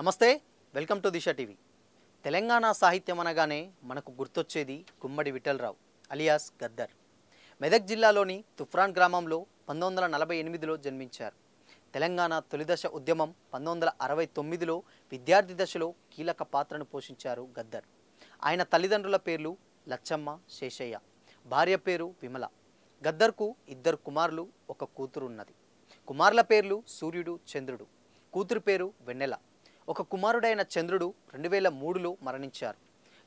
నమస్తే welcome to Disha TV Telangana సాహిత్యం అనగానే మనకు గుర్తొచ్చేది గుమ్మడి విఠలరావు అలియాస్ గద్దర్ మెదక్ జిల్లాలోని తుఫ్రాన్ గ్రామంలో పంతొమ్మిది వందల నలభై ఎనిమిదిలో జన్మించారు తెలంగాణ తొలిదశ ఉద్యమం పంతొమ్మిది వందల అరవై తొమ్మిదిలో విద్యార్థి దశలో కీలక పాత్రను పోషించారు గద్దర్ ఆయన తల్లిదండ్రుల పేర్లు లచ్చమ్మ శేషయ్య భార్య పేరు విమల గద్దర్కు ఇద్దరు కుమారులు ఒక కూతురు ఉన్నది కుమారుల పేర్లు సూర్యుడు చంద్రుడు కూతురు పేరు వెన్నెల ఒక కుమారుడైన చంద్రుడు రెండు వేల మూడులో మరణించారు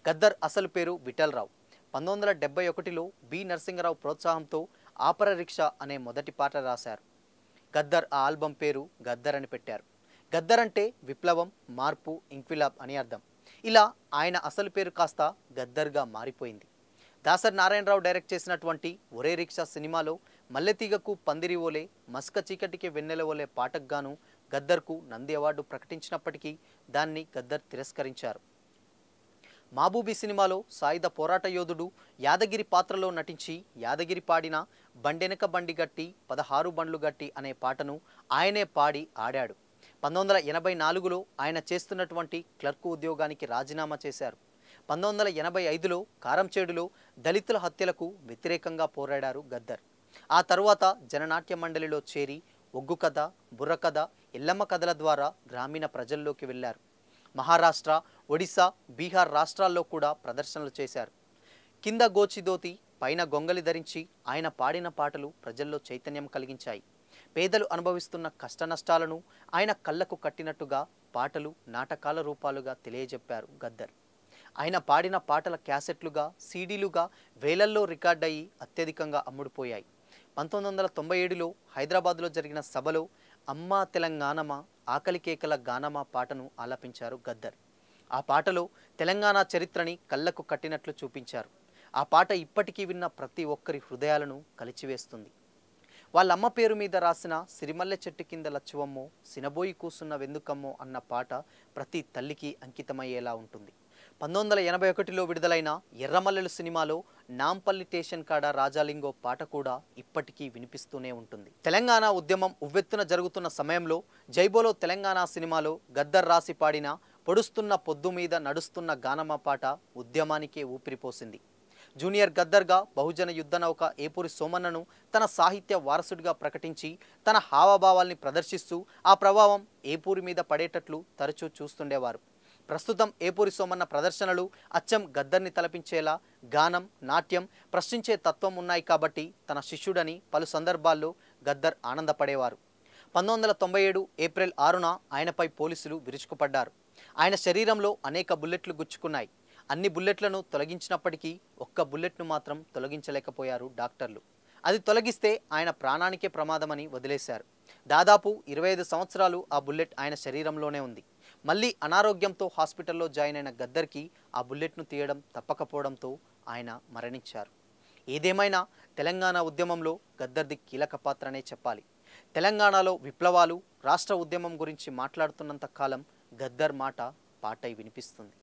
గద్దర్ అసలు పేరు విఠలరావు పంతొమ్మిది వందల డెబ్బై ఒకటిలో బి నరసింహరావు ప్రోత్సాహంతో ఆపర రిక్షా అనే మొదటి పాట రాశారు గద్దర్ ఆ ఆల్బం పేరు గద్దర్ అని పెట్టారు గద్దర్ అంటే విప్లవం మార్పు ఇంక్విలాబ్ అని అర్థం ఇలా ఆయన అసలు పేరు కాస్త గద్దర్గా మారిపోయింది దాసర్ నారాయణరావు డైరెక్ట్ చేసినటువంటి ఒరే రిక్షా సినిమాలో మల్లెతీగకు పందిరి ఓలే మస్క చీకటికి వెన్నెల ఓలే పాటకు గాను గద్దర్కు నంది అవార్డు ప్రకటించినప్పటికీ దాన్ని గద్దర్ తిరస్కరించారు మాబూబీ సినిమాలో సాయుధ పోరాట యోధుడు యాదగిరి పాత్రలో నటించి యాదగిరి పాడిన బండెనక బండి గట్టి పదహారు బండ్లు గట్టి అనే పాటను ఆయనే పాడి ఆడాడు పంతొమ్మిది వందల ఎనభై నాలుగులో ఆయన చేస్తున్నటువంటి క్లర్కు ఉద్యోగానికి రాజీనామా చేశారు పంతొమ్మిది వందల ఎనభై ఐదులో కారంచేడులో దళితుల హత్యలకు వ్యతిరేకంగా పోరాడారు గద్దర్ ఆ తరువాత జననాట్య మండలిలో చేరి ఒగ్గు కథ బుర్ర కథ ఎల్లమ్మ కథల ద్వారా గ్రామీణ ప్రజల్లోకి వెళ్ళారు మహారాష్ట్ర ఒడిశా బీహార్ రాష్ట్రాల్లో కూడా ప్రదర్శనలు చేశారు కింద గోచిదోతి పైన గొంగలి ధరించి ఆయన పాడిన పాటలు ప్రజల్లో చైతన్యం కలిగించాయి పేదలు అనుభవిస్తున్న కష్టనష్టాలను ఆయన కళ్ళకు కట్టినట్టుగా పాటలు నాటకాల రూపాలుగా తెలియజెప్పారు గద్దర్ ఆయన పాడిన పాటల క్యాసెట్లుగా సీడీలుగా వేలల్లో రికార్డ్ అయ్యి అత్యధికంగా అమ్ముడుపోయాయి పంతొమ్మిది వందల తొంభై ఏడులో హైదరాబాద్లో జరిగిన సభలో అమ్మా తెలంగాణమా ఆకలికేకల గానమా పాటను ఆలపించారు గద్దర్ ఆ పాటలో తెలంగాణ చరిత్రని కళ్ళకు కట్టినట్లు చూపించారు ఆ పాట ఇప్పటికీ విన్న ప్రతి ఒక్కరి హృదయాలను కలిచివేస్తుంది వాళ్ళ అమ్మ పేరు మీద రాసిన సిరిమల్లె చెట్టు కింద లచ్చువమ్మో సినబోయి కూసున్న వెందుకమ్మో అన్న పాట ప్రతి తల్లికి అంకితమయ్యేలా ఉంటుంది పంతొమ్మిది వందల ఎనభై ఒకటిలో విడుదలైన ఎర్రమల్లెలు సినిమాలో నాంపల్లి స్టేషన్ కాడ రాజాలింగో పాట కూడా ఇప్పటికీ వినిపిస్తూనే ఉంటుంది తెలంగాణ ఉద్యమం ఉవ్వెత్తున జరుగుతున్న సమయంలో జైబోలో తెలంగాణ సినిమాలో గద్దర్ రాసి పాడిన పొడుస్తున్న పొద్దు మీద నడుస్తున్న గానమ్మ పాట ఉద్యమానికే ఊపిరిపోసింది జూనియర్ గద్దర్గా బహుజన యుద్ధ నౌక ఏపూరి సోమన్నను తన సాహిత్య వారసుడిగా ప్రకటించి తన హావభావాల్ని ప్రదర్శిస్తూ ఆ ప్రభావం ఏపూరి మీద పడేటట్లు తరచూ చూస్తుండేవారు ప్రస్తుతం ఏపూరి సోమన్న ప్రదర్శనలు అచ్చం గద్దర్ని తలపించేలా గానం నాట్యం ప్రశ్నించే తత్వం ఉన్నాయి కాబట్టి తన శిష్యుడని పలు సందర్భాల్లో గద్దర్ ఆనందపడేవారు పంతొమ్మిది వందల తొంభై ఏడు ఏప్రిల్ ఆరున ఆయనపై పోలీసులు విరుచుకుపడ్డారు ఆయన శరీరంలో అనేక బుల్లెట్లు గుచ్చుకున్నాయి అన్ని బుల్లెట్లను తొలగించినప్పటికీ ఒక్క బుల్లెట్ను మాత్రం తొలగించలేకపోయారు డాక్టర్లు అది తొలగిస్తే ఆయన ప్రాణానికే ప్రమాదమని వదిలేశారు దాదాపు ఇరవై ఐదు సంవత్సరాలు ఆ బుల్లెట్ ఆయన శరీరంలోనే ఉంది మళ్ళీ అనారోగ్యంతో హాస్పిటల్లో జాయిన్ అయిన గద్దర్కి ఆ బుల్లెట్ను తీయడం తప్పకపోవడంతో ఆయన మరణించారు ఏదేమైనా తెలంగాణ ఉద్యమంలో గద్దర్ది కీలక పాత్రనే చెప్పాలి తెలంగాణలో విప్లవాలు రాష్ట్ర ఉద్యమం గురించి మాట్లాడుతున్నంత కాలం గద్దర్ మాట పాటై వినిపిస్తుంది